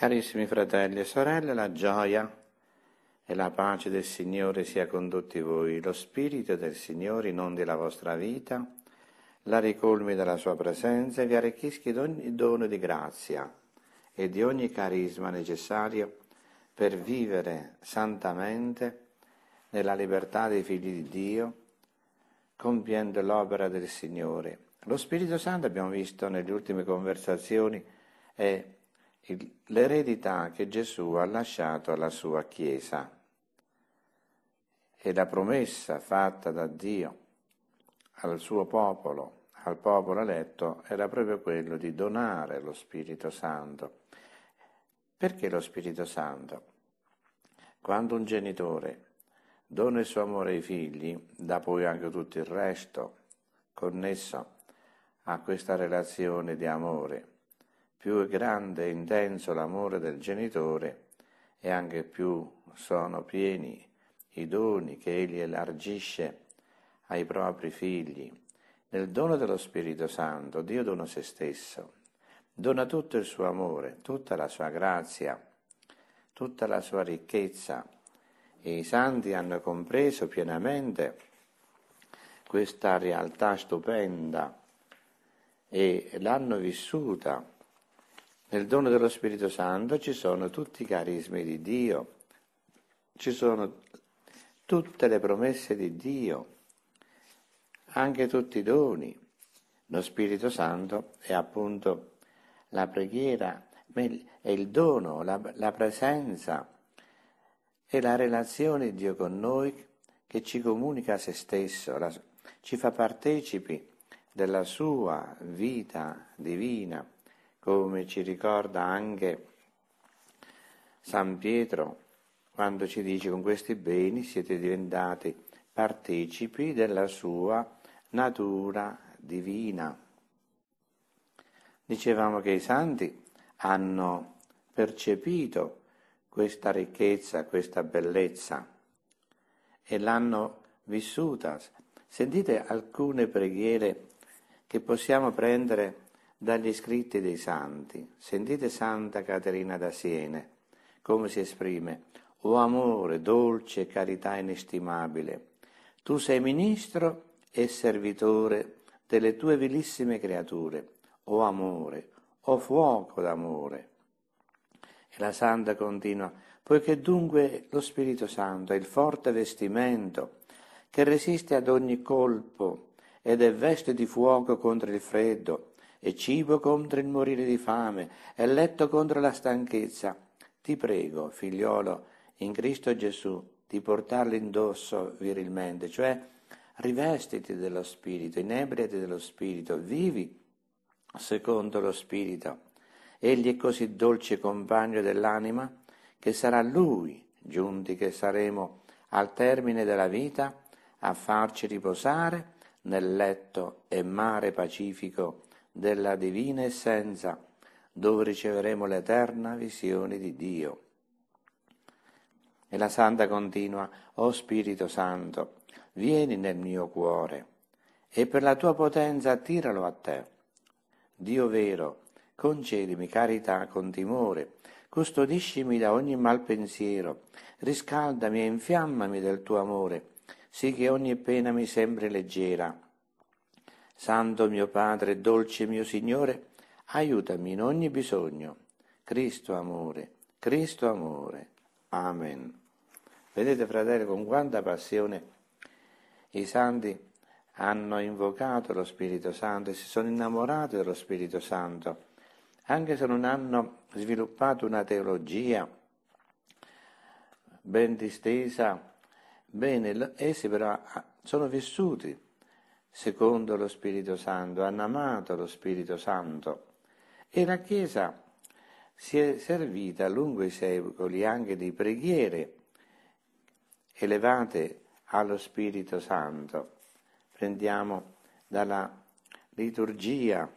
Carissimi fratelli e sorelle, la gioia e la pace del Signore sia con tutti voi. Lo Spirito del Signore inondi la vostra vita, la ricolmi della sua presenza e vi arricchisca di ogni dono di grazia e di ogni carisma necessario per vivere santamente nella libertà dei figli di Dio, compiendo l'opera del Signore. Lo Spirito Santo, abbiamo visto nelle ultime conversazioni, è l'eredità che Gesù ha lasciato alla sua Chiesa e la promessa fatta da Dio al suo popolo, al popolo eletto, era proprio quello di donare lo Spirito Santo. Perché lo Spirito Santo? Quando un genitore dona il suo amore ai figli, dà poi anche tutto il resto connesso a questa relazione di amore più è grande e intenso l'amore del genitore e anche più sono pieni i doni che egli elargisce ai propri figli. Nel dono dello Spirito Santo Dio dona se stesso, dona tutto il suo amore, tutta la sua grazia, tutta la sua ricchezza e i santi hanno compreso pienamente questa realtà stupenda e l'hanno vissuta nel dono dello Spirito Santo ci sono tutti i carismi di Dio, ci sono tutte le promesse di Dio, anche tutti i doni. Lo Spirito Santo è appunto la preghiera, è il dono, la, la presenza e la relazione di Dio con noi che ci comunica a se stesso, la, ci fa partecipi della sua vita divina come ci ricorda anche San Pietro quando ci dice con questi beni siete diventati partecipi della sua natura divina. Dicevamo che i santi hanno percepito questa ricchezza, questa bellezza e l'hanno vissuta. Sentite alcune preghiere che possiamo prendere dagli scritti dei santi. Sentite Santa Caterina da Siene, come si esprime, o oh amore, dolce carità inestimabile, tu sei ministro e servitore delle tue vilissime creature, o oh amore, o oh fuoco d'amore. E la Santa continua, poiché dunque lo Spirito Santo è il forte vestimento che resiste ad ogni colpo ed è veste di fuoco contro il freddo, e cibo contro il morire di fame, e letto contro la stanchezza. Ti prego, figliolo, in Cristo Gesù, di portarli indosso virilmente, cioè rivestiti dello Spirito, inebriati dello Spirito, vivi secondo lo Spirito. Egli è così dolce compagno dell'anima che sarà Lui, giunti che saremo al termine della vita, a farci riposare nel letto e mare pacifico della divina essenza, dove riceveremo l'eterna visione di Dio. E la Santa continua, O Spirito Santo, vieni nel mio cuore e per la tua potenza attiralo a te. Dio vero, concedimi carità con timore, custodiscimi da ogni mal pensiero, riscaldami e infiammami del tuo amore, sì che ogni pena mi sembri leggera Santo mio Padre, dolce mio Signore, aiutami in ogni bisogno. Cristo amore, Cristo amore. Amen. Vedete fratello, con quanta passione i santi hanno invocato lo Spirito Santo e si sono innamorati dello Spirito Santo, anche se non hanno sviluppato una teologia ben distesa, bene, essi però ah, sono vissuti secondo lo Spirito Santo, hanno amato lo Spirito Santo e la Chiesa si è servita lungo i secoli anche di preghiere elevate allo Spirito Santo. Prendiamo dalla liturgia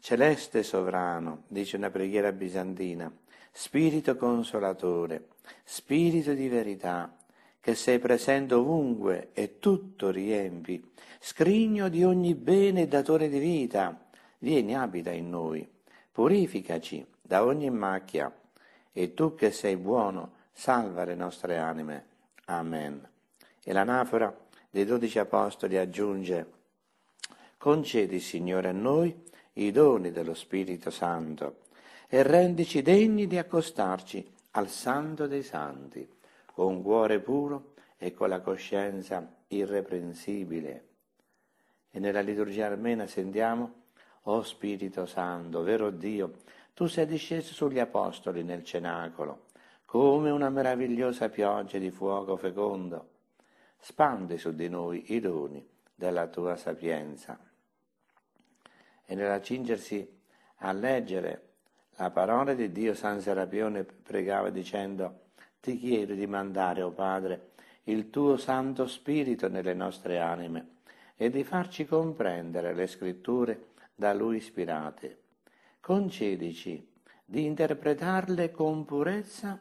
celeste sovrano, dice una preghiera bizantina, spirito consolatore, spirito di verità, che sei presente ovunque e tutto riempi, scrigno di ogni bene e datore di vita, vieni abita in noi, purificaci da ogni macchia, e tu che sei buono, salva le nostre anime. Amen. E l'anafora dei dodici apostoli aggiunge, concedi Signore a noi i doni dello Spirito Santo e rendici degni di accostarci al Santo dei Santi con cuore puro e con la coscienza irreprensibile. E nella liturgia armena sentiamo O Spirito Santo, vero Dio, tu sei disceso sugli apostoli nel cenacolo, come una meravigliosa pioggia di fuoco fecondo. Spandi su di noi i doni della tua sapienza. E nell'accingersi a leggere la parola di Dio San Serapione pregava dicendo ti chiedo di mandare, o oh Padre, il tuo Santo Spirito nelle nostre anime e di farci comprendere le scritture da Lui ispirate. Concedici di interpretarle con purezza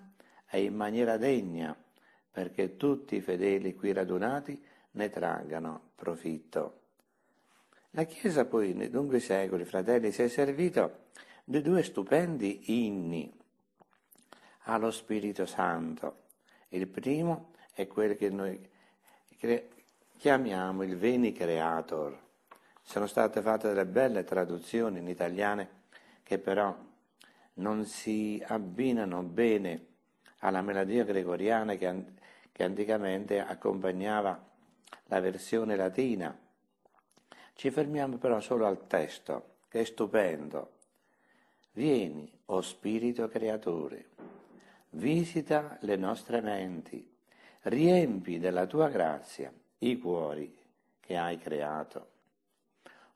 e in maniera degna, perché tutti i fedeli qui radunati ne traggano profitto. La Chiesa poi, nei lunghi secoli, fratelli, si è servita di due stupendi inni allo Spirito Santo. Il primo è quel che noi cre- chiamiamo il Veni Creator. Sono state fatte delle belle traduzioni in italiane che però non si abbinano bene alla melodia gregoriana che, an- che anticamente accompagnava la versione latina. Ci fermiamo però solo al testo, che è stupendo. Vieni, o oh Spirito Creatore visita le nostre menti, riempi della tua grazia i cuori che hai creato.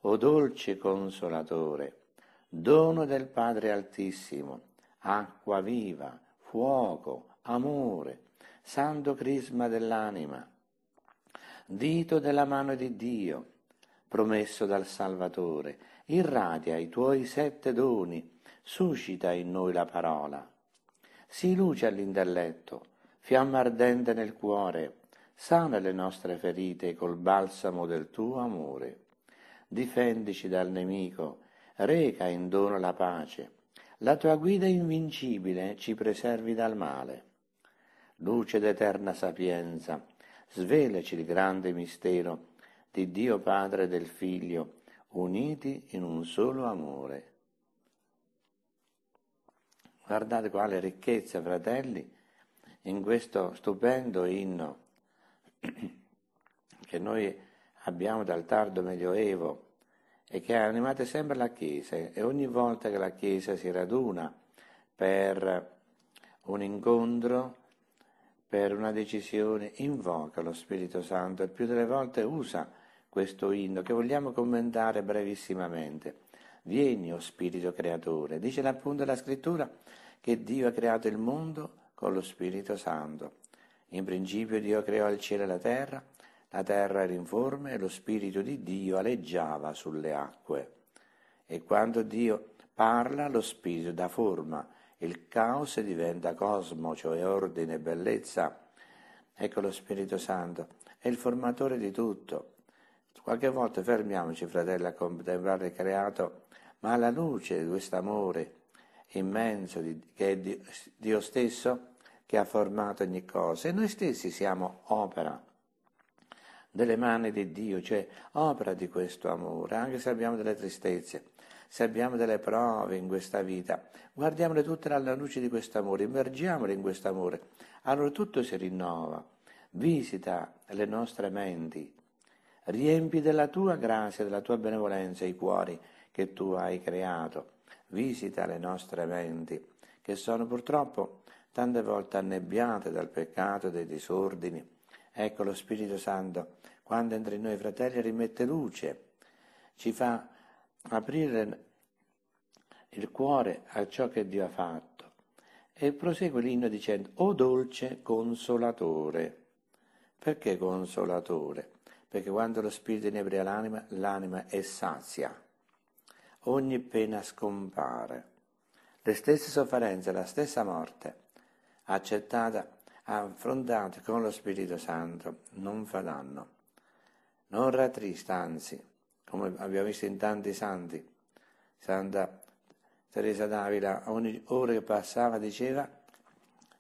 O dolce consolatore, dono del Padre Altissimo, acqua viva, fuoco, amore, santo crisma dell'anima, dito della mano di Dio, promesso dal Salvatore, irradia i tuoi sette doni, suscita in noi la parola, si luce all'intelletto, fiamma ardente nel cuore, sana le nostre ferite col balsamo del tuo amore. Difendici dal nemico, reca in dono la pace, la tua guida invincibile ci preservi dal male. Luce d'eterna sapienza, svelaci il grande mistero di Dio Padre e del Figlio, uniti in un solo amore. Guardate quale ricchezza, fratelli, in questo stupendo inno che noi abbiamo dal tardo Medioevo e che ha animato sempre la Chiesa e ogni volta che la Chiesa si raduna per un incontro, per una decisione, invoca lo Spirito Santo e più delle volte usa questo inno che vogliamo commentare brevissimamente. Vieni, o Spirito Creatore. Dice appunto la Scrittura che Dio ha creato il mondo con lo Spirito Santo. In principio Dio creò il cielo e la terra, la terra era in forma e lo Spirito di Dio aleggiava sulle acque. E quando Dio parla, lo Spirito dà forma, il caos diventa cosmo, cioè ordine e bellezza. Ecco lo Spirito Santo, è il formatore di tutto. Qualche volta fermiamoci, fratelli, a contemplare il creato ma alla luce di questo amore immenso che è Dio stesso che ha formato ogni cosa e noi stessi siamo opera delle mani di Dio, cioè opera di questo amore, anche se abbiamo delle tristezze, se abbiamo delle prove in questa vita, guardiamole tutte alla luce di questo amore, immergiamole in questo amore, allora tutto si rinnova, visita le nostre menti, riempi della tua grazia, della tua benevolenza i cuori, che tu hai creato. Visita le nostre menti, che sono purtroppo tante volte annebbiate dal peccato e dai disordini. Ecco lo Spirito Santo, quando entra in noi fratelli, rimette luce, ci fa aprire il cuore a ciò che Dio ha fatto. E prosegue l'inno dicendo, O dolce consolatore. Perché consolatore? Perché quando lo Spirito inebria l'anima, l'anima è sazia ogni pena scompare. Le stesse sofferenze, la stessa morte, accettata, affrontata con lo Spirito Santo, non fa danno. Non rattrista, anzi, come abbiamo visto in tanti santi, Santa Teresa d'Avila, ogni ora che passava diceva,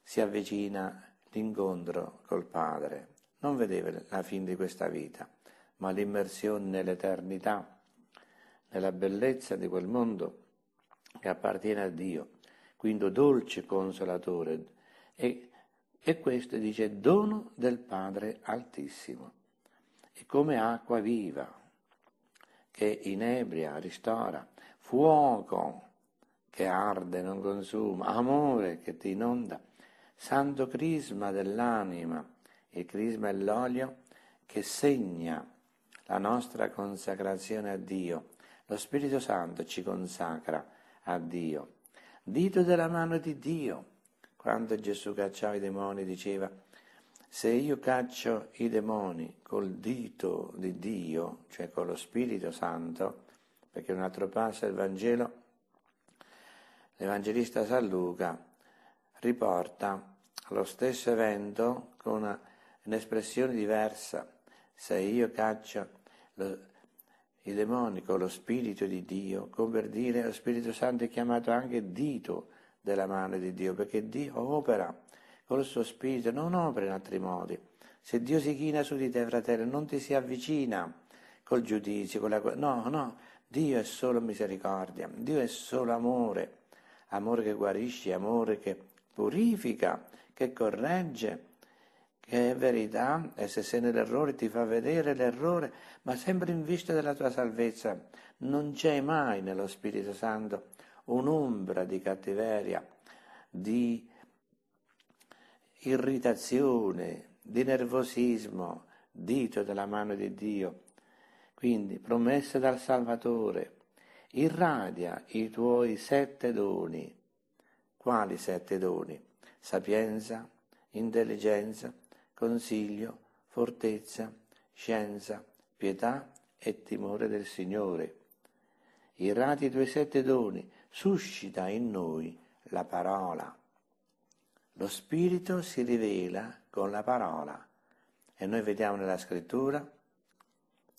si avvicina l'incontro col Padre. Non vedeva la fine di questa vita, ma l'immersione nell'eternità è la bellezza di quel mondo che appartiene a Dio, quindi dolce consolatore. E, e questo dice dono del Padre Altissimo. E come acqua viva, che inebria, ristora, fuoco che arde, non consuma, amore che ti inonda, santo crisma dell'anima, il crisma è l'olio che segna la nostra consacrazione a Dio lo Spirito Santo ci consacra a Dio. Dito della mano di Dio. Quando Gesù cacciava i demoni diceva, se io caccio i demoni col dito di Dio, cioè con lo Spirito Santo, perché un altro passo del Vangelo, l'Evangelista San Luca riporta lo stesso evento con un'espressione diversa. Se io caccio lo, i demoni con lo Spirito di Dio, come per dire lo Spirito Santo è chiamato anche dito della mano di Dio, perché Dio opera col suo Spirito, non opera in altri modi. Se Dio si china su di te, fratello, non ti si avvicina col giudizio, con la... no, no, Dio è solo misericordia, Dio è solo amore, amore che guarisce, amore che purifica, che corregge, che è verità, e se sei nell'errore ti fa vedere l'errore, ma sempre in vista della tua salvezza. Non c'è mai nello Spirito Santo un'ombra di cattiveria, di irritazione, di nervosismo, dito della mano di Dio. Quindi, promessa dal Salvatore, irradia i tuoi sette doni. Quali sette doni? Sapienza, intelligenza, consiglio, fortezza, scienza, pietà e timore del Signore. Irrati i tuoi sette doni, suscita in noi la parola. Lo Spirito si rivela con la parola. E noi vediamo nella scrittura,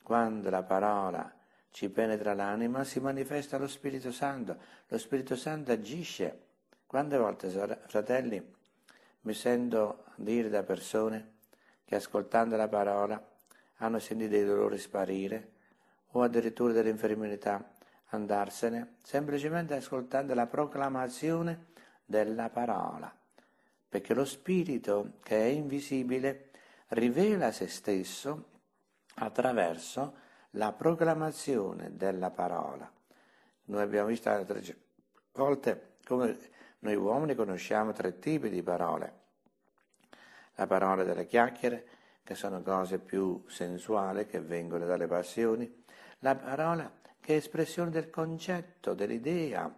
quando la parola ci penetra l'anima, si manifesta lo Spirito Santo. Lo Spirito Santo agisce. Quante volte, fratelli, mi sento dire da persone che ascoltando la parola hanno sentito dei dolori sparire o addirittura delle infermità andarsene, semplicemente ascoltando la proclamazione della parola, perché lo spirito che è invisibile rivela se stesso attraverso la proclamazione della parola. Noi abbiamo visto altre volte come noi uomini conosciamo tre tipi di parole. La parola delle chiacchiere, che sono cose più sensuali che vengono dalle passioni, la parola che è espressione del concetto, dell'idea,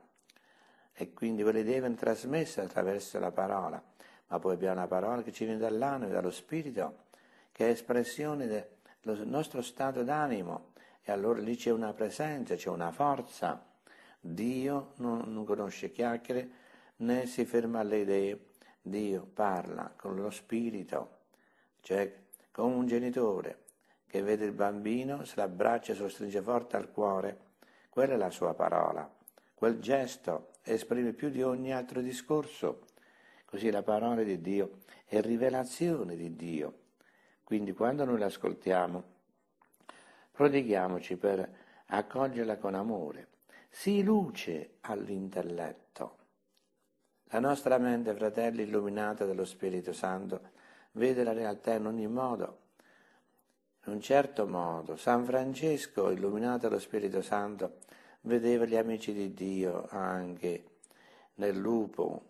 e quindi quell'idea viene trasmessa attraverso la parola, ma poi abbiamo una parola che ci viene dall'anima, dallo spirito, che è espressione del nostro stato d'animo, e allora lì c'è una presenza, c'è una forza. Dio non, non conosce chiacchiere, né si ferma alle idee. Dio parla con lo spirito, cioè come un genitore che vede il bambino, se l'abbraccia e se lo stringe forte al cuore. Quella è la sua parola. Quel gesto esprime più di ogni altro discorso. Così la parola di Dio è rivelazione di Dio. Quindi quando noi l'ascoltiamo, prodighiamoci per accoglierla con amore. Si luce all'intelletto la nostra mente, fratelli, illuminata dallo Spirito Santo, vede la realtà in ogni modo, in un certo modo. San Francesco, illuminato dallo Spirito Santo, vedeva gli amici di Dio anche nel lupo.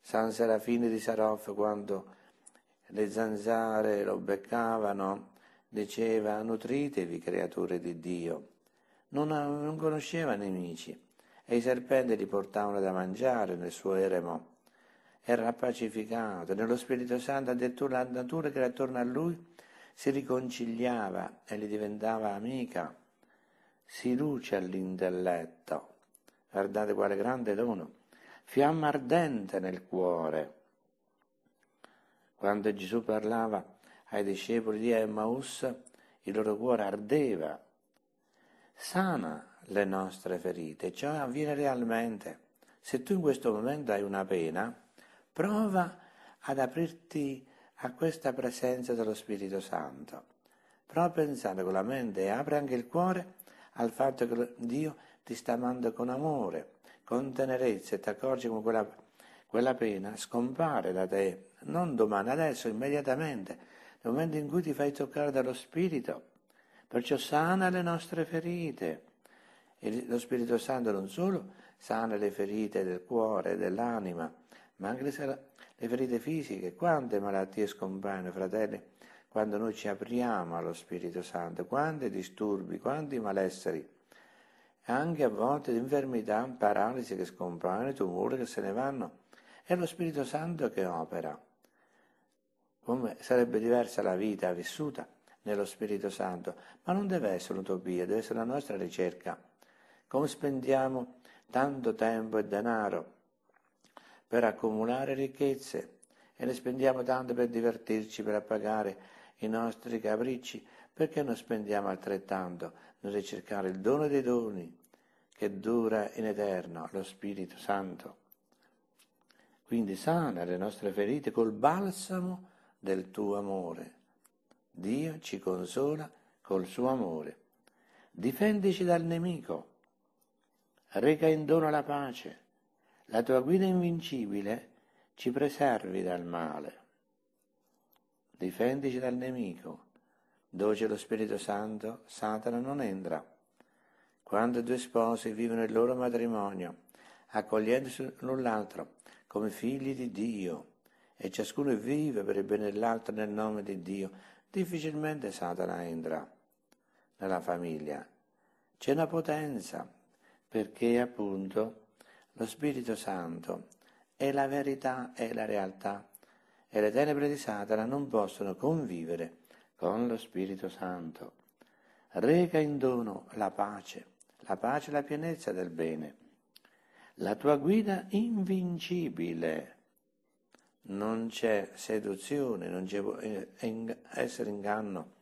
San Serafino di Saroff, quando le zanzare lo beccavano, diceva nutritevi creature di Dio. Non, non conosceva nemici e i serpenti gli portavano da mangiare nel suo eremo. Era pacificato, nello Spirito Santo addirittura la natura che era attorno a lui si riconciliava e gli diventava amica. Si luce all'intelletto. Guardate quale grande dono. Fiamma ardente nel cuore. Quando Gesù parlava ai discepoli di Emmaus, il loro cuore ardeva sana le nostre ferite, ciò cioè avviene realmente. Se tu in questo momento hai una pena, prova ad aprirti a questa presenza dello Spirito Santo. Prova a pensare con la mente e apri anche il cuore al fatto che Dio ti sta amando con amore, con tenerezza e ti accorgi come quella, quella pena scompare da te, non domani, adesso, immediatamente, nel momento in cui ti fai toccare dallo Spirito Perciò sana le nostre ferite. E lo Spirito Santo non solo sana le ferite del cuore, e dell'anima, ma anche le ferite fisiche. Quante malattie scompaiono, fratelli, quando noi ci apriamo allo Spirito Santo, quanti disturbi, quanti malesseri anche a volte infermità, paralisi che scompaiono, tumori che se ne vanno. È lo Spirito Santo che opera. Come sarebbe diversa la vita vissuta nello Spirito Santo, ma non deve essere un'utopia, deve essere la nostra ricerca. Come spendiamo tanto tempo e denaro per accumulare ricchezze e ne spendiamo tanto per divertirci, per appagare i nostri capricci, perché non spendiamo altrettanto nel ricercare il dono dei doni che dura in eterno, lo Spirito Santo. Quindi sana le nostre ferite col balsamo del tuo amore. Dio ci consola col suo amore. Difendici dal nemico. Reca in dono la pace. La tua guida invincibile ci preservi dal male. Difendici dal nemico. Dove c'è lo Spirito Santo, Satana non entra. Quando due sposi vivono il loro matrimonio, accogliendosi l'un l'altro come figli di Dio, e ciascuno vive per il bene dell'altro nel nome di Dio, difficilmente Satana entra nella famiglia. C'è una potenza, perché appunto lo Spirito Santo è la verità, è la realtà, e le tenebre di Satana non possono convivere con lo Spirito Santo. Reca in dono la pace, la pace e la pienezza del bene, la tua guida invincibile non c'è seduzione, non c'è eh, essere inganno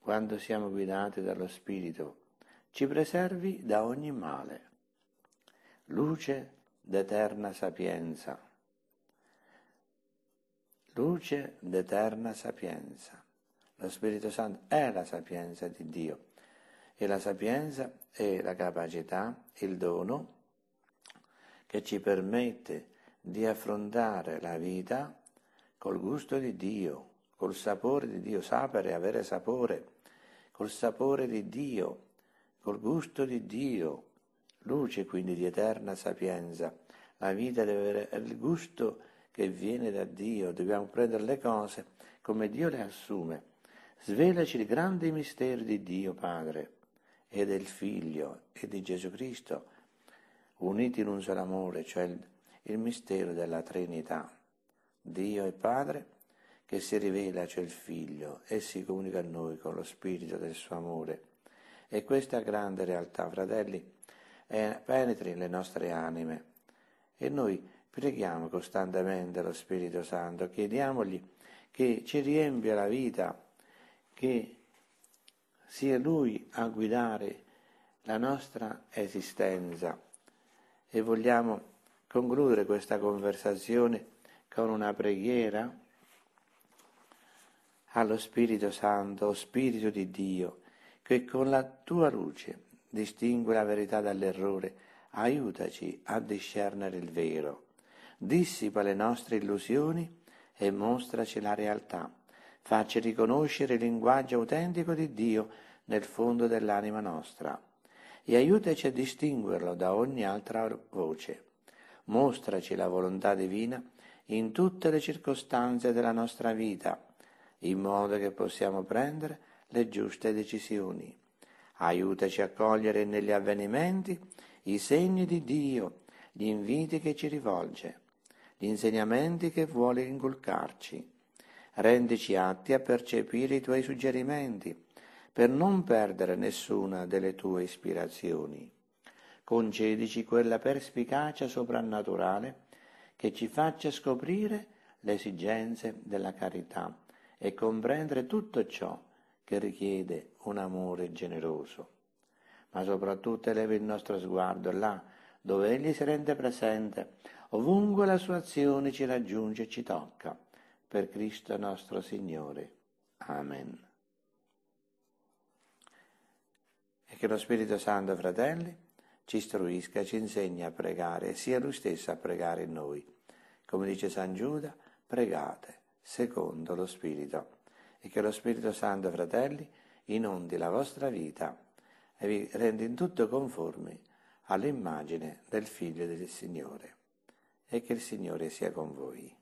quando siamo guidati dallo Spirito. Ci preservi da ogni male. Luce d'eterna sapienza. Luce d'eterna sapienza. Lo Spirito Santo è la sapienza di Dio e la sapienza è la capacità, il dono che ci permette di affrontare la vita col gusto di Dio, col sapore di Dio, sapere, avere sapore, col sapore di Dio, col gusto di Dio, luce quindi di eterna sapienza. La vita deve avere il gusto che viene da Dio, dobbiamo prendere le cose come Dio le assume. Svelaci il grande mistero di Dio Padre e del Figlio e di Gesù Cristo, uniti in un solo amore, cioè il il mistero della Trinità. Dio è Padre che si rivela, rivelaci cioè il Figlio e si comunica a noi con lo spirito del suo amore. E questa grande realtà, fratelli, penetri le nostre anime. E noi preghiamo costantemente lo Spirito Santo, chiediamogli che ci riempia la vita, che sia Lui a guidare la nostra esistenza. E vogliamo concludere questa conversazione con una preghiera allo Spirito Santo, o Spirito di Dio, che con la tua luce distingue la verità dall'errore, aiutaci a discernere il vero. Dissipa le nostre illusioni e mostraci la realtà. Facci riconoscere il linguaggio autentico di Dio nel fondo dell'anima nostra e aiutaci a distinguerlo da ogni altra voce mostraci la volontà divina in tutte le circostanze della nostra vita, in modo che possiamo prendere le giuste decisioni. Aiutaci a cogliere negli avvenimenti i segni di Dio, gli inviti che ci rivolge, gli insegnamenti che vuole inculcarci. Rendici atti a percepire i tuoi suggerimenti, per non perdere nessuna delle tue ispirazioni concedici quella perspicacia soprannaturale che ci faccia scoprire le esigenze della carità e comprendere tutto ciò che richiede un amore generoso. Ma soprattutto elevi il nostro sguardo là dove Egli si rende presente, ovunque la sua azione ci raggiunge e ci tocca. Per Cristo nostro Signore. Amen. E che lo Spirito Santo, fratelli, ci istruisca, ci insegni a pregare, sia Lui stesso a pregare in noi. Come dice San Giuda, pregate secondo lo Spirito e che lo Spirito Santo, fratelli, inondi la vostra vita e vi renda in tutto conformi all'immagine del Figlio del Signore e che il Signore sia con voi.